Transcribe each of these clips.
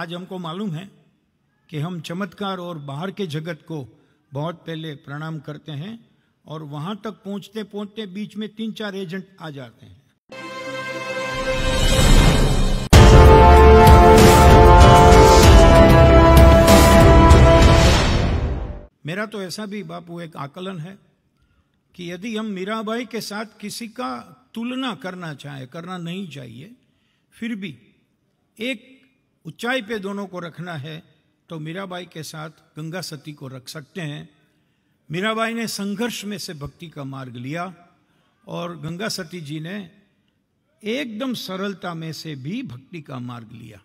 आज हमको मालूम है कि हम चमत्कार और बाहर के जगत को बहुत पहले प्रणाम करते हैं और वहां तक पहुंचते पहुंचते बीच में तीन चार एजेंट आ जाते हैं मेरा तो ऐसा भी बापू एक आकलन है कि यदि हम मीराबाई के साथ किसी का तुलना करना चाहे करना नहीं चाहिए फिर भी एक ऊंचाई पे दोनों को रखना है तो मीराबाई के साथ गंगा सती को रख सकते हैं मीराबाई ने संघर्ष में से भक्ति का मार्ग लिया और गंगा सती जी ने एकदम सरलता में से भी भक्ति का मार्ग लिया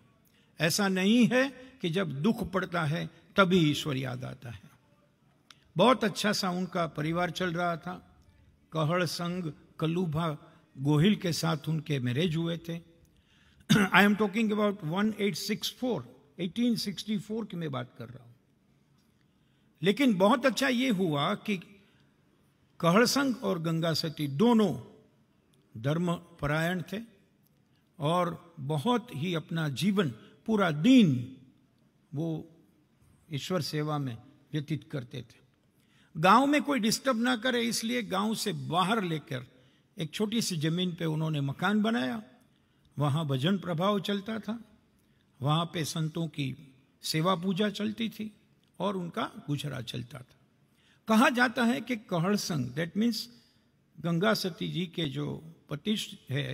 ऐसा नहीं है कि जब दुख पड़ता है तभी ईश्वर याद आता है बहुत अच्छा सा उनका परिवार चल रहा था कहड़ संग कलूभा गोहिल के साथ उनके मैरिज हुए थे आई एम टॉकिंग अबाउट 1864 1864 की मैं बात कर रहा हूं लेकिन बहुत अच्छा ये हुआ कि कहड़संग और गंगा सती दोनों धर्म परायण थे और बहुत ही अपना जीवन पूरा दिन वो ईश्वर सेवा में व्यतीत करते थे गांव में कोई डिस्टर्ब ना करे इसलिए गांव से बाहर लेकर एक छोटी सी जमीन पे उन्होंने मकान बनाया वहाँ भजन प्रभाव चलता था वहाँ पे संतों की सेवा पूजा चलती थी और उनका गुजरा चलता था कहा जाता है कि कहड़ संघ दैट मीन्स गंगा सती जी के जो पतिष्ठ है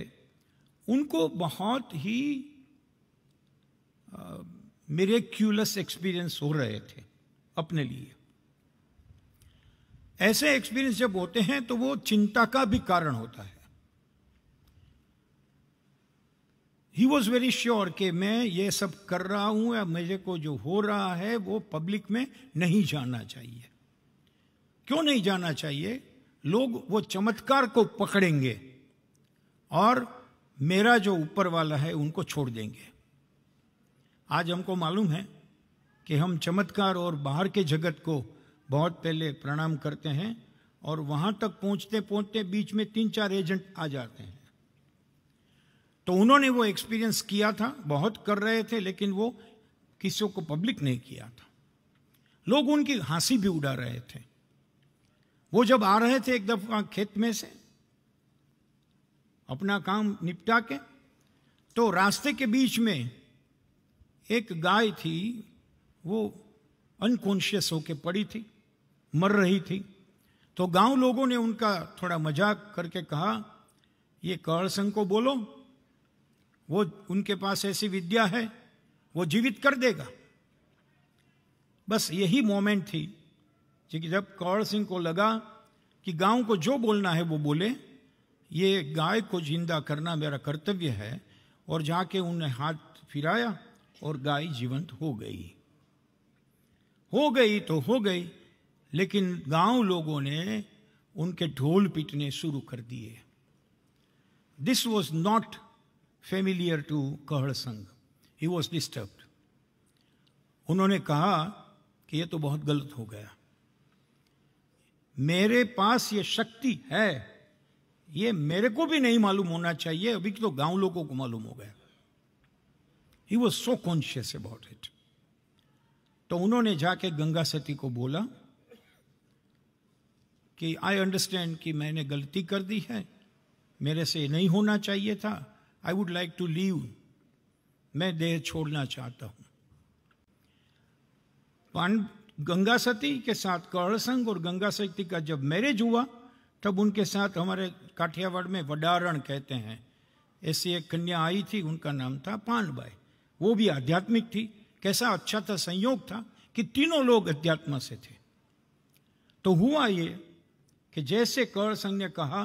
उनको बहुत ही मेरेक्यूलस एक्सपीरियंस हो रहे थे अपने लिए ऐसे एक्सपीरियंस जब होते हैं तो वो चिंता का भी कारण होता है ही वॉज वेरी श्योर कि मैं ये सब कर रहा हूं या मेरे को जो हो रहा है वो पब्लिक में नहीं जाना चाहिए क्यों नहीं जाना चाहिए लोग वो चमत्कार को पकड़ेंगे और मेरा जो ऊपर वाला है उनको छोड़ देंगे आज हमको मालूम है कि हम चमत्कार और बाहर के जगत को बहुत पहले प्रणाम करते हैं और वहां तक पहुँचते पहुँचते बीच में तीन चार एजेंट आ जाते हैं तो उन्होंने वो एक्सपीरियंस किया था बहुत कर रहे थे लेकिन वो किसी को पब्लिक नहीं किया था लोग उनकी हंसी भी उड़ा रहे थे वो जब आ रहे थे एक दफा खेत में से अपना काम निपटा के तो रास्ते के बीच में एक गाय थी वो अनकॉन्शियस होके पड़ी थी मर रही थी तो गांव लोगों ने उनका थोड़ा मजाक करके कहा ये कहर को बोलो वो उनके पास ऐसी विद्या है वो जीवित कर देगा बस यही मोमेंट थी कि जब कौर सिंह को लगा कि गांव को जो बोलना है वो बोले ये गाय को जिंदा करना मेरा कर्तव्य है और जाके उन्हें हाथ फिराया और गाय जीवंत हो गई हो गई तो हो गई लेकिन गांव लोगों ने उनके ढोल पीटने शुरू कर दिए this was not familiar to कहड़ संघ ही वॉज डिस्टर्ब्ड उन्होंने कहा कि यह तो बहुत गलत हो गया मेरे पास ये शक्ति है ये मेरे को भी नहीं मालूम होना चाहिए अभी तो गांव लोगों को मालूम हो गया he was so conscious about it तो उन्होंने जाके गंगा सती को बोला कि आई अंडरस्टैंड कि मैंने गलती कर दी है मेरे से नहीं होना चाहिए था I would like to leave मैं देह छोड़ना चाहता हूं पांड गंगा सती के साथ कर्ण संघ और गंगा सती का जब मैरिज हुआ तब उनके साथ हमारे काठियावाड़ में वडारण कहते हैं ऐसी एक कन्या आई थी उनका नाम था पानबाई वो भी आध्यात्मिक थी कैसा अच्छा था संयोग था कि तीनों लोग अध्यात्म से थे तो हुआ ये कि जैसे कर्ण संघ ने कहा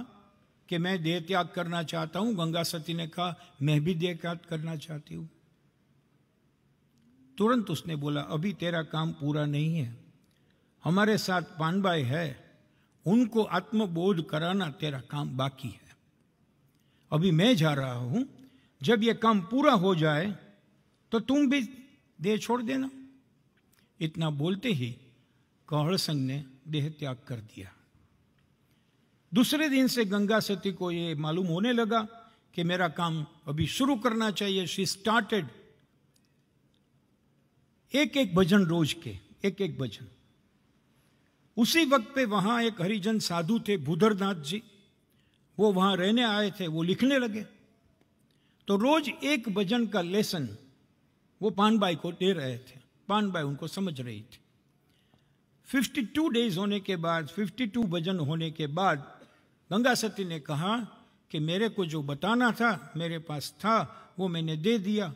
कि मैं देह त्याग करना चाहता हूं गंगा सती ने कहा मैं भी देह त्याग करना चाहती हूं तुरंत उसने बोला अभी तेरा काम पूरा नहीं है हमारे साथ पानबाई है उनको आत्मबोध कराना तेरा काम बाकी है अभी मैं जा रहा हूं जब यह काम पूरा हो जाए तो तुम भी देह छोड़ देना इतना बोलते ही कहड़ संघ ने देह त्याग कर दिया दूसरे दिन से गंगा सती को ये मालूम होने लगा कि मेरा काम अभी शुरू करना चाहिए शी स्टार्टेड एक एक भजन रोज के एक एक भजन उसी वक्त पे वहां एक हरिजन साधु थे भूधरनाथ जी वो वहां रहने आए थे वो लिखने लगे तो रोज एक भजन का लेसन वो पानबाई को दे रहे थे पानबाई उनको समझ रही थी 52 डेज होने के बाद 52 भजन होने के बाद गंगा सती ने कहा कि मेरे को जो बताना था मेरे पास था वो मैंने दे दिया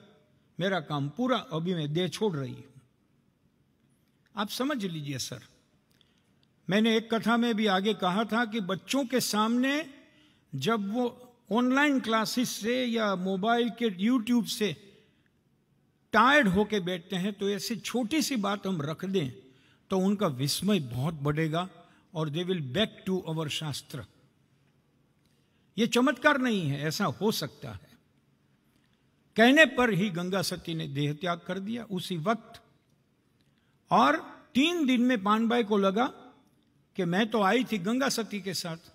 मेरा काम पूरा अभी मैं दे छोड़ रही हूं आप समझ लीजिए सर मैंने एक कथा में भी आगे कहा था कि बच्चों के सामने जब वो ऑनलाइन क्लासेस से या मोबाइल के यूट्यूब से टायर्ड होके बैठते हैं तो ऐसी छोटी सी बात हम रख दें तो उनका विस्मय बहुत बढ़ेगा और they will back to our शास्त्र ये चमत्कार नहीं है ऐसा हो सकता है कहने पर ही गंगा सती ने देह त्याग कर दिया उसी वक्त और तीन दिन में पानबाई को लगा कि मैं तो आई थी गंगा सती के साथ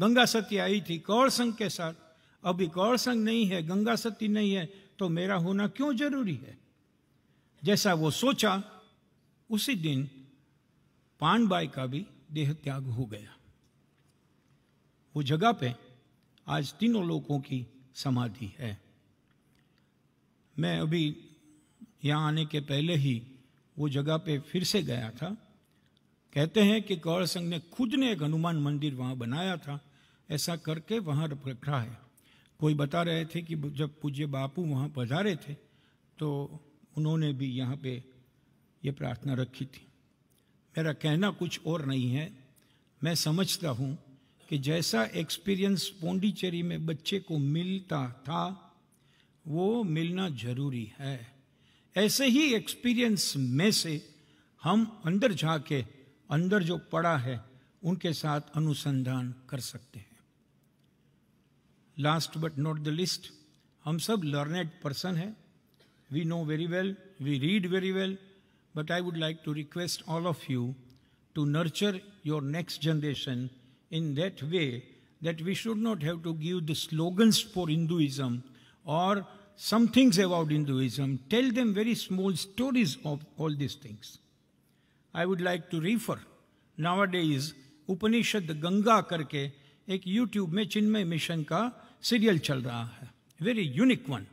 गंगा सती आई थी कौर संघ के साथ अभी कौर संघ नहीं है गंगा सती नहीं है तो मेरा होना क्यों जरूरी है जैसा वो सोचा उसी दिन पानबाई का भी देह त्याग हो गया वो जगह पे आज तीनों लोगों की समाधि है मैं अभी यहाँ आने के पहले ही वो जगह पे फिर से गया था कहते हैं कि गौर संघ ने खुद ने एक हनुमान मंदिर वहाँ बनाया था ऐसा करके वहाँ रखा है कोई बता रहे थे कि जब पूज्य बापू वहाँ पधारे थे तो उन्होंने भी यहाँ पे ये प्रार्थना रखी थी मेरा कहना कुछ और नहीं है मैं समझता हूँ कि जैसा एक्सपीरियंस पौंडीचेरी में बच्चे को मिलता था वो मिलना जरूरी है ऐसे ही एक्सपीरियंस में से हम अंदर जाके अंदर जो पड़ा है उनके साथ अनुसंधान कर सकते हैं last but not the least हम सब लर्नेड पर्सन है we know very well we read very well but I would like to request all of you to nurture your next generation in that way that we should not have to give the slogans for Hinduism or some things about Hinduism. Tell them very small stories of all these things. I would like to refer nowadays Upanishad Ganga karke ek YouTube mein Chinmay Mission ka serial chal raha hai. Very unique one.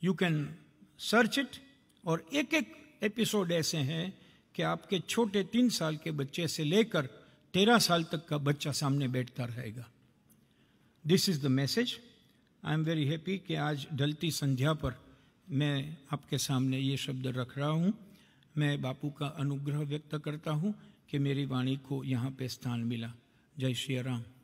You can search it और ek ek episode aise hain ki aapke chote 3 saal ke bachche se lekar तेरह साल तक का बच्चा सामने बैठता रहेगा this is the message I am very happy कि आज ढलती संध्या पर मैं आपके सामने ये शब्द रख रहा हूँ मैं बापू का अनुग्रह व्यक्त करता हूँ कि मेरी वाणी को यहाँ पे स्थान मिला जय श्री राम